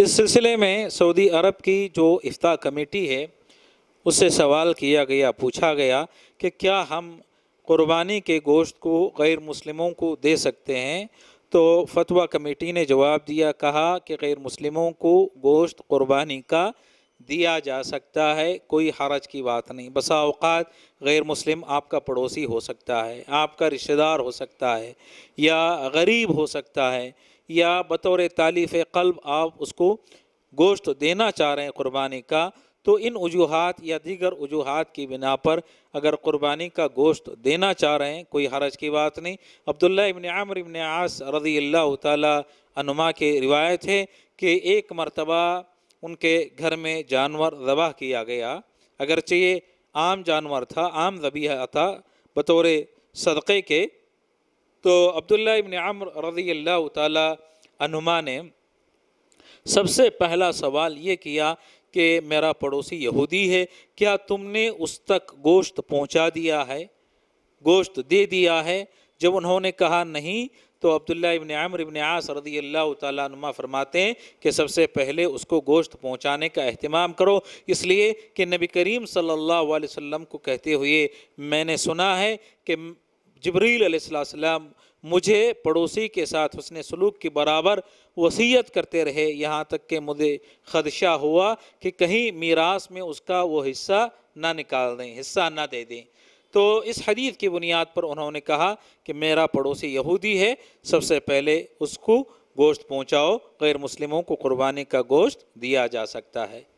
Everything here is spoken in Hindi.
इस सिलसिले में सऊदी अरब की जो इफ्ता कमेटी है उससे सवाल किया गया पूछा गया कि क्या हम कुर्बानी के गोश्त को गैर मुस्लिमों को दे सकते हैं तो फतवा कमेटी ने जवाब दिया कहा कि गैर मुस्लिमों को गोश्त कुर्बानी का दिया जा सकता है कोई हरज की बात नहीं बसा गैर मुस्लिम आपका पड़ोसी हो सकता है आपका रिश्तेदार हो सकता है या गरीब हो सकता है या बतौर तालीफ़ कल्ब आप उसको गोश्त देना चाह रहे हैं क़ुरबानी का तो इन वजूहत या दीगर वजूहत की बिना पर अगर क़ुरबानी का गोश्त देना चाह रहे हैं कोई हरज की बात नहीं अब्दुल्ला इबन आमर इबन आस रज़ी अल्लाह के रिवायत है कि एक मरतबा उनके घर में जानवर ज़बह किया गया अगरचे ये आम जानवर था आम जबीहा था बतौर सदक़े के तो अब्दुल्ला इबन अम्र रज़ी अल्लाह तुमा ने सबसे पहला सवाल ये किया कि मेरा पड़ोसी यहूदी है क्या तुमने उस तक गोश्त पहुंचा दिया है गोश्त दे दिया है जब उन्होंने कहा नहीं तो अब्दुल्ला इब्न अम्र इब्न आस रजी अल्लाह तुमा फरमाते हैं कि सबसे पहले उसको गोश्त पहुँचाने का अहतमाम करो इसलिए कि नबी करीम सल्लल्लाहु अलैहि वसल्लम को कहते हुए मैंने सुना है कि जबरील अलैहिस्सलाम मुझे पड़ोसी के साथ उसने सलूक के बराबर वसीयत करते रहे यहाँ तक कि मुझे खदशा हुआ कि कहीं मीरास में उसका वो हिस्सा ना निकाल दें हिस्सा ना दे दें तो इस हदीत की बुनियाद पर उन्होंने कहा कि मेरा पड़ोसी यहूदी है सबसे पहले उसको गोश्त पहुँचाओ गैर मुस्लिमों को कुर्बानी का गोश्त दिया जा सकता है